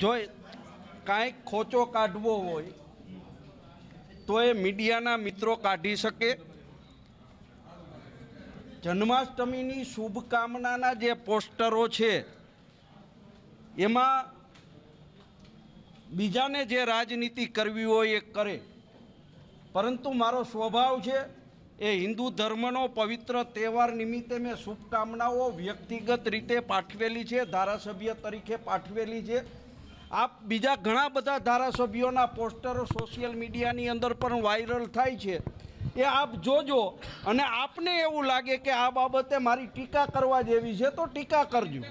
જો કાંઈક ખોચો કાઢવો હોય તો એ મીડિયાના મિત્રો કાઢી શકે જન્માષ્ટમીની શુભકામનાના જે પોસ્ટરો છે એમાં બીજાને જે રાજનીતિ કરવી હોય એ કરે પરંતુ મારો સ્વભાવ છે એ હિન્દુ ધર્મનો પવિત્ર તહેવાર નિમિત્તે મેં શુભકામનાઓ વ્યક્તિગત રીતે પાઠવેલી છે ધારાસભ્ય તરીકે પાઠવેલી છે આ બીજા ઘણા બધા ધારાસભ્યોના પોસ્ટરો સોશિયલ મીડિયાની અંદર પણ વાયરલ થાય છે એ આપ જોજો અને આપને એવું લાગે કે આ બાબતે મારી ટીકા કરવા જેવી છે તો ટીકા કરજો